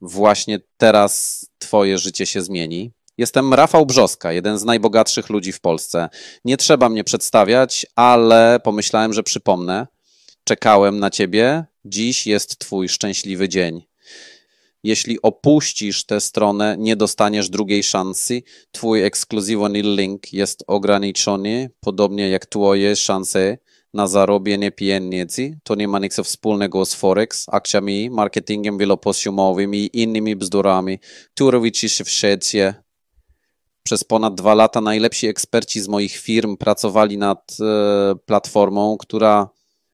właśnie teraz Twoje życie się zmieni. Jestem Rafał Brzoska, jeden z najbogatszych ludzi w Polsce. Nie trzeba mnie przedstawiać, ale pomyślałem, że przypomnę. Czekałem na Ciebie. Dziś jest Twój szczęśliwy dzień. Jeśli opuścisz tę stronę, nie dostaniesz drugiej szansy. Twój ekskluzywny link jest ograniczony, podobnie jak Twoje szanse na zarobienie pieniędzy. To nie ma nic wspólnego z Forex, akcjami, marketingiem wielopoziomowym i innymi bzdurami, się w wszędzie. Przez ponad dwa lata najlepsi eksperci z moich firm pracowali nad e, platformą, która